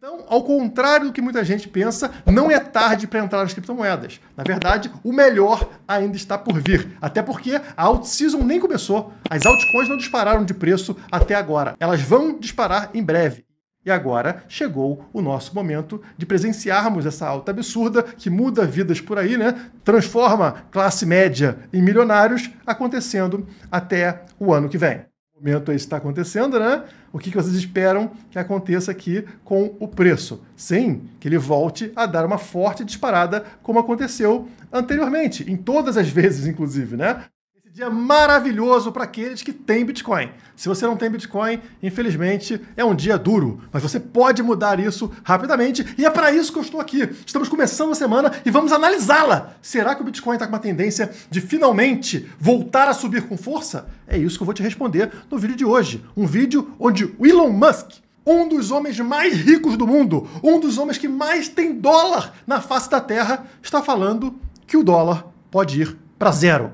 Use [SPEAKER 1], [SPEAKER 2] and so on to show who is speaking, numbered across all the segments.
[SPEAKER 1] Então, ao contrário do que muita gente pensa, não é tarde para entrar nas criptomoedas. Na verdade, o melhor ainda está por vir. Até porque a alt-season nem começou. As altcoins não dispararam de preço até agora. Elas vão disparar em breve. E agora chegou o nosso momento de presenciarmos essa alta absurda que muda vidas por aí, né? Transforma classe média em milionários, acontecendo até o ano que vem momento está acontecendo, né? O que, que vocês esperam que aconteça aqui com o preço? Sim, que ele volte a dar uma forte disparada, como aconteceu anteriormente, em todas as vezes, inclusive, né? Esse dia é maravilhoso para aqueles que têm Bitcoin. Se você não tem Bitcoin, infelizmente é um dia duro, mas você pode mudar isso rapidamente e é para isso que eu estou aqui. Estamos começando a semana e vamos analisá-la. Será que o Bitcoin está com uma tendência de finalmente voltar a subir com força? É isso que eu vou te responder no vídeo de hoje. Um vídeo onde o Elon Musk um dos homens mais ricos do mundo, um dos homens que mais tem dólar na face da Terra, está falando que o dólar pode ir para zero.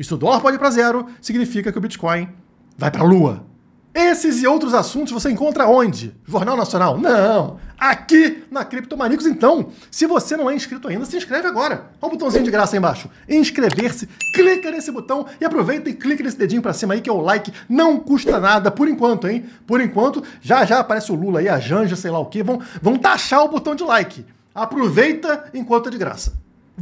[SPEAKER 1] Isso dólar pode ir para zero, significa que o Bitcoin vai para a lua. Esses e outros assuntos você encontra onde? Jornal Nacional? Não! Aqui na Criptomaníacos, então. Se você não é inscrito ainda, se inscreve agora. Olha o botãozinho de graça aí embaixo. Inscrever-se. Clica nesse botão e aproveita e clica nesse dedinho para cima aí que é o like. Não custa nada por enquanto, hein? Por enquanto, já já aparece o Lula aí, a Janja, sei lá o que. Vão, vão taxar o botão de like. Aproveita enquanto é de graça.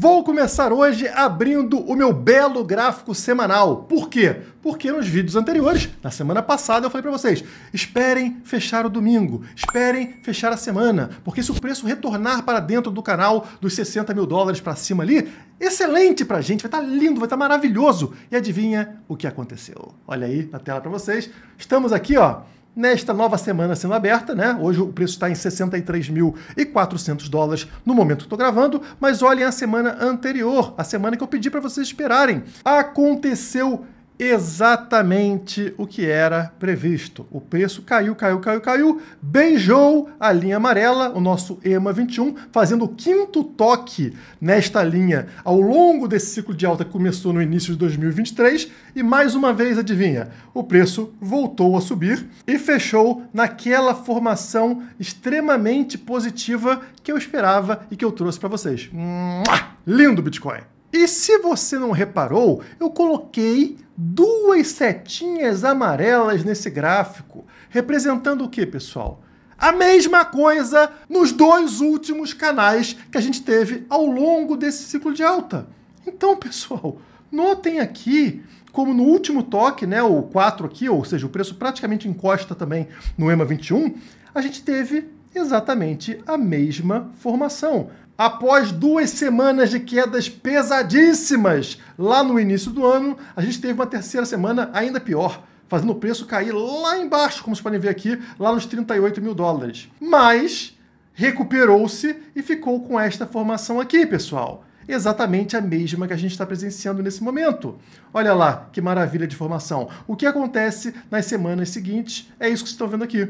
[SPEAKER 1] Vou começar hoje abrindo o meu belo gráfico semanal. Por quê? Porque nos vídeos anteriores, na semana passada, eu falei para vocês: esperem fechar o domingo, esperem fechar a semana, porque se o preço retornar para dentro do canal dos 60 mil dólares para cima ali, excelente para gente, vai estar tá lindo, vai estar tá maravilhoso. E adivinha o que aconteceu? Olha aí na tela para vocês. Estamos aqui, ó nesta nova semana sendo aberta, né? Hoje o preço está em 63.400 dólares no momento que estou gravando, mas olhem a semana anterior, a semana que eu pedi para vocês esperarem. Aconteceu exatamente o que era previsto. O preço caiu, caiu, caiu, caiu, beijou a linha amarela, o nosso EMA 21, fazendo o quinto toque nesta linha ao longo desse ciclo de alta que começou no início de 2023 e mais uma vez adivinha, o preço voltou a subir e fechou naquela formação extremamente positiva que eu esperava e que eu trouxe para vocês. Mua! Lindo Bitcoin. E se você não reparou, eu coloquei duas setinhas amarelas nesse gráfico, representando o que, pessoal? A mesma coisa nos dois últimos canais que a gente teve ao longo desse ciclo de alta. Então, pessoal, notem aqui como no último toque, né, o 4 aqui, ou seja, o preço praticamente encosta também no EMA 21, a gente teve exatamente a mesma formação. Após duas semanas de quedas pesadíssimas lá no início do ano, a gente teve uma terceira semana ainda pior, fazendo o preço cair lá embaixo, como vocês podem ver aqui, lá nos 38 mil dólares. Mas recuperou-se e ficou com esta formação aqui, pessoal exatamente a mesma que a gente está presenciando nesse momento. Olha lá que maravilha de formação. O que acontece nas semanas seguintes é isso que vocês estão vendo aqui.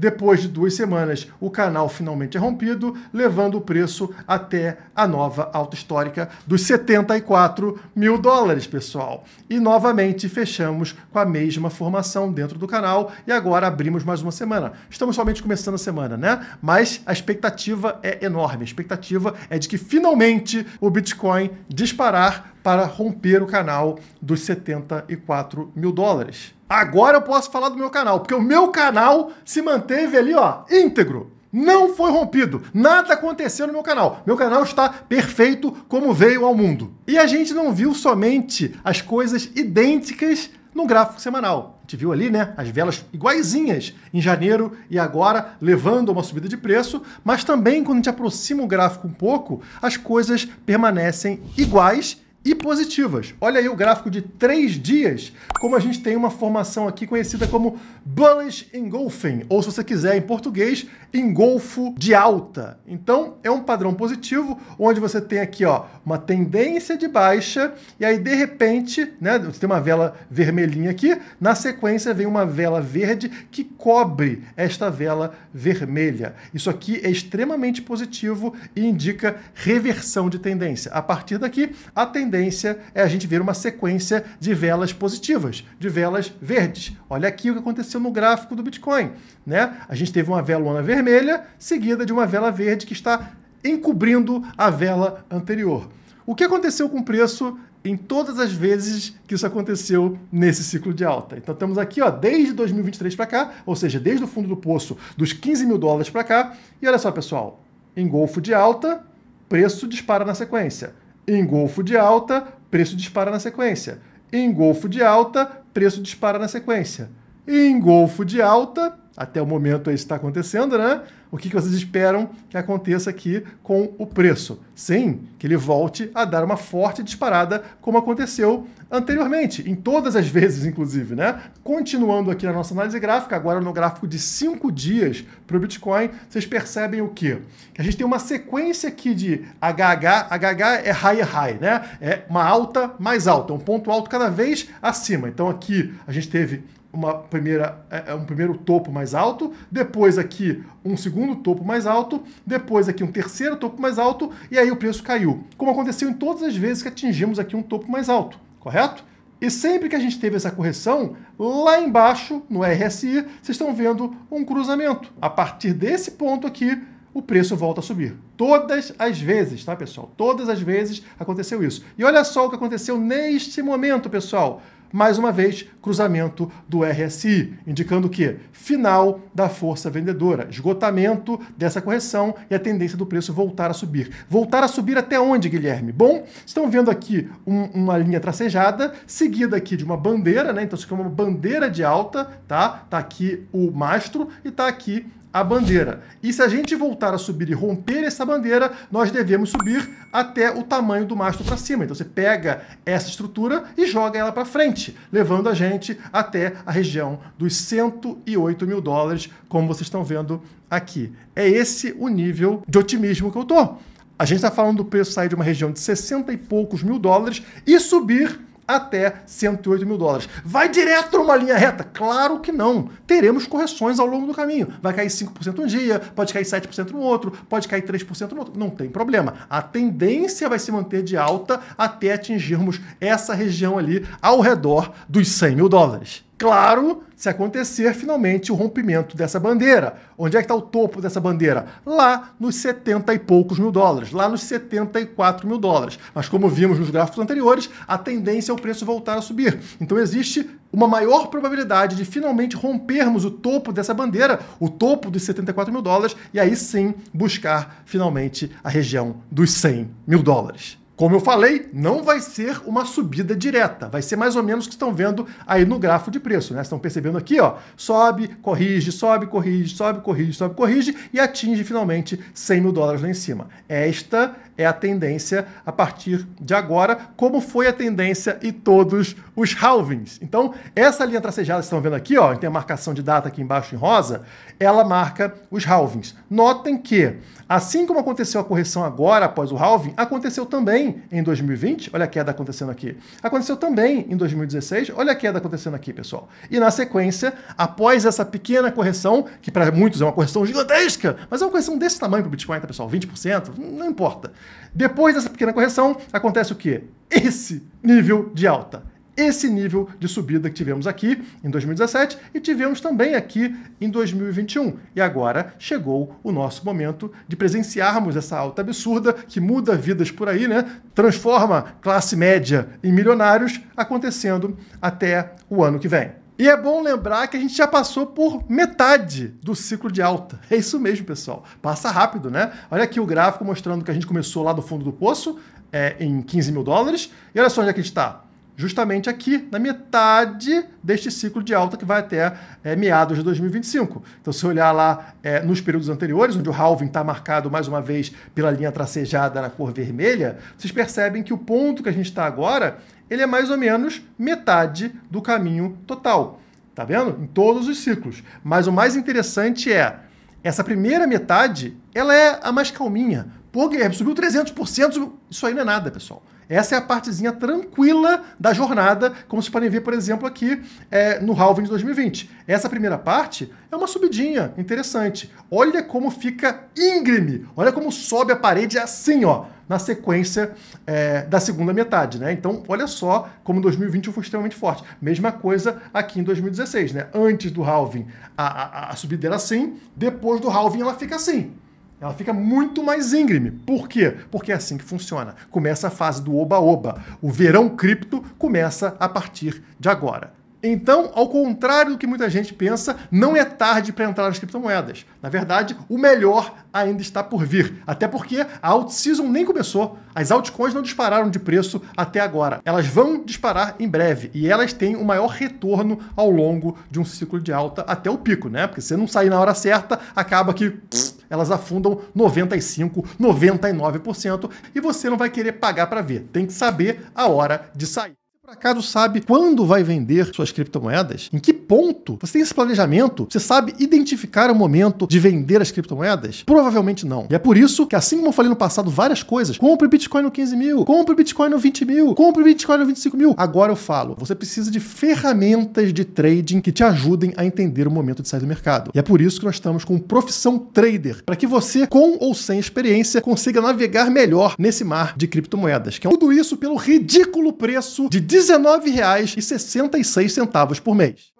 [SPEAKER 1] Depois de duas semanas, o canal finalmente é rompido, levando o preço até a nova alta histórica dos 74 mil dólares, pessoal. E novamente fechamos com a mesma formação dentro do canal e agora abrimos mais uma semana. Estamos somente começando a semana, né? Mas a expectativa é enorme. A expectativa é de que finalmente o Bitcoin disparar para romper o canal dos 74 mil dólares. Agora eu posso falar do meu canal, porque o meu canal se manteve ali, ó, íntegro. Não foi rompido, nada aconteceu no meu canal. Meu canal está perfeito como veio ao mundo. E a gente não viu somente as coisas idênticas no gráfico semanal. A gente viu ali, né, as velas iguaizinhas em janeiro e agora levando a uma subida de preço, mas também quando a gente aproxima o gráfico um pouco, as coisas permanecem iguais e positivas. Olha aí o gráfico de três dias, como a gente tem uma formação aqui conhecida como bullish engulfing, ou se você quiser em português, engolfo de alta. Então é um padrão positivo, onde você tem aqui ó, uma tendência de baixa, e aí de repente, né, você tem uma vela vermelhinha aqui, na sequência vem uma vela verde que cobre esta vela vermelha. Isso aqui é extremamente positivo e indica reversão de tendência. A partir daqui, a tendência tendência é a gente ver uma sequência de velas positivas, de velas verdes. Olha aqui o que aconteceu no gráfico do Bitcoin. Né? A gente teve uma velona vermelha seguida de uma vela verde que está encobrindo a vela anterior. O que aconteceu com o preço em todas as vezes que isso aconteceu nesse ciclo de alta. Então estamos aqui, ó, desde 2023 para cá, ou seja, desde o fundo do poço dos 15 mil dólares para cá. E olha só, pessoal, em golfo de alta, preço dispara na sequência. Em Golfo de alta, preço dispara na sequência. Em Golfo de alta, preço dispara na sequência. Em Golfo de alta, até o momento está acontecendo, né? O que, que vocês esperam que aconteça aqui com o preço? Sim, que ele volte a dar uma forte disparada, como aconteceu anteriormente, em todas as vezes, inclusive, né? Continuando aqui na nossa análise gráfica, agora no gráfico de cinco dias para o Bitcoin, vocês percebem o quê? Que a gente tem uma sequência aqui de HH, HH é high high, né? É uma alta mais alta, um ponto alto cada vez acima. Então aqui a gente teve uma primeira, é, é um primeiro topo mais alto, depois aqui um segundo topo mais alto, depois aqui um terceiro topo mais alto, e aí o preço caiu. Como aconteceu em todas as vezes que atingimos aqui um topo mais alto, correto? E sempre que a gente teve essa correção, lá embaixo no RSI, vocês estão vendo um cruzamento. A partir desse ponto aqui, o preço volta a subir. Todas as vezes, tá, pessoal? Todas as vezes aconteceu isso. E olha só o que aconteceu neste momento, pessoal mais uma vez, cruzamento do RSI, indicando que final da força vendedora, esgotamento dessa correção e a tendência do preço voltar a subir. Voltar a subir até onde, Guilherme? Bom, estão vendo aqui um, uma linha tracejada, seguida aqui de uma bandeira, né? Então isso aqui é uma bandeira de alta, tá? Tá aqui o mastro e tá aqui a bandeira. E se a gente voltar a subir e romper essa bandeira, nós devemos subir até o tamanho do mastro para cima. Então você pega essa estrutura e joga ela para frente, levando a gente até a região dos 108 mil dólares, como vocês estão vendo aqui. É esse o nível de otimismo que eu tô. A gente está falando do preço sair de uma região de 60 e poucos mil dólares e subir até 108 mil dólares. Vai direto uma linha reta? Claro que não. Teremos correções ao longo do caminho. Vai cair 5% um dia, pode cair 7% no outro, pode cair 3% no outro. Não tem problema. A tendência vai se manter de alta até atingirmos essa região ali ao redor dos 100 mil dólares. Claro, se acontecer finalmente o rompimento dessa bandeira. Onde é que está o topo dessa bandeira? Lá nos 70 e poucos mil dólares, lá nos 74 mil dólares. Mas como vimos nos gráficos anteriores, a tendência é o preço voltar a subir. Então existe uma maior probabilidade de finalmente rompermos o topo dessa bandeira, o topo dos 74 mil dólares, e aí sim buscar finalmente a região dos 100 mil dólares. Como eu falei, não vai ser uma subida direta, vai ser mais ou menos o que estão vendo aí no gráfico de preço, né? Estão percebendo aqui, ó, sobe, corrige, sobe, corrige, sobe, corrige, sobe, corrige e atinge finalmente 100 mil dólares lá em cima. Esta é a tendência a partir de agora, como foi a tendência e todos os halvings. Então, essa linha tracejada que estão vendo aqui, ó, tem a marcação de data aqui embaixo em rosa, ela marca os halvings. Notem que, assim como aconteceu a correção agora após o halving, aconteceu também em 2020, olha a queda acontecendo aqui. Aconteceu também em 2016, olha a queda acontecendo aqui, pessoal. E na sequência, após essa pequena correção, que para muitos é uma correção gigantesca, mas é uma correção desse tamanho para o Bitcoin, tá, pessoal? 20%, não importa. Depois dessa pequena correção, acontece o quê? Esse nível de alta esse nível de subida que tivemos aqui em 2017 e tivemos também aqui em 2021. E agora chegou o nosso momento de presenciarmos essa alta absurda que muda vidas por aí, né? Transforma classe média em milionários acontecendo até o ano que vem. E é bom lembrar que a gente já passou por metade do ciclo de alta. É isso mesmo, pessoal. Passa rápido, né? Olha aqui o gráfico mostrando que a gente começou lá do fundo do poço, é, em 15 mil dólares. E olha só onde é que a gente está justamente aqui, na metade deste ciclo de alta que vai até é, meados de 2025. Então, se olhar lá é, nos períodos anteriores, onde o halving está marcado mais uma vez pela linha tracejada na cor vermelha, vocês percebem que o ponto que a gente está agora, ele é mais ou menos metade do caminho total. Tá vendo? Em todos os ciclos. Mas o mais interessante é essa primeira metade, ela é a mais calminha. Pô, Guilherme, subiu 300%, isso aí não é nada, pessoal. Essa é a partezinha tranquila da jornada, como vocês podem ver, por exemplo, aqui é, no halving de 2020. Essa primeira parte é uma subidinha interessante. Olha como fica íngreme, olha como sobe a parede assim, ó na sequência é, da segunda metade, né? Então, olha só como 2021 foi extremamente forte. Mesma coisa aqui em 2016, né? Antes do halving, a, a, a subida era assim, depois do halving ela fica assim. Ela fica muito mais íngreme. Por quê? Porque é assim que funciona. Começa a fase do oba-oba. O verão cripto começa a partir de agora. Então, ao contrário do que muita gente pensa, não é tarde para entrar nas criptomoedas. Na verdade, o melhor ainda está por vir. Até porque a alt-season nem começou. As altcoins não dispararam de preço até agora. Elas vão disparar em breve e elas têm o maior retorno ao longo de um ciclo de alta até o pico, né? Porque se você não sair na hora certa, acaba que pss, elas afundam 95%, 99% e você não vai querer pagar para ver. Tem que saber a hora de sair mercado sabe quando vai vender suas criptomoedas, em que ponto você tem esse planejamento, você sabe identificar o momento de vender as criptomoedas? Provavelmente não. E é por isso que, assim como eu falei no passado várias coisas, compre Bitcoin no 15 mil, compre Bitcoin no 20 mil, compre Bitcoin no 25 mil. Agora eu falo, você precisa de ferramentas de trading que te ajudem a entender o momento de sair do mercado. E é por isso que nós estamos com profissão trader, para que você, com ou sem experiência, consiga navegar melhor nesse mar de criptomoedas. Que é tudo isso pelo ridículo preço de R$19,66 por mês.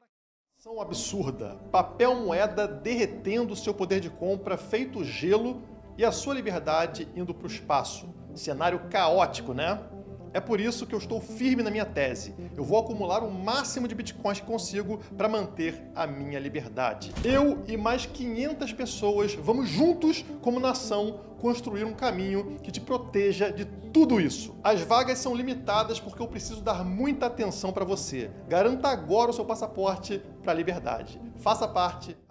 [SPEAKER 1] São absurda. Papel moeda derretendo seu poder de compra feito gelo e a sua liberdade indo para o espaço. Cenário caótico, né? É por isso que eu estou firme na minha tese. Eu vou acumular o máximo de bitcoins que consigo para manter a minha liberdade. Eu e mais 500 pessoas vamos juntos, como nação, construir um caminho que te proteja de tudo isso. As vagas são limitadas porque eu preciso dar muita atenção para você. Garanta agora o seu passaporte para a liberdade. Faça parte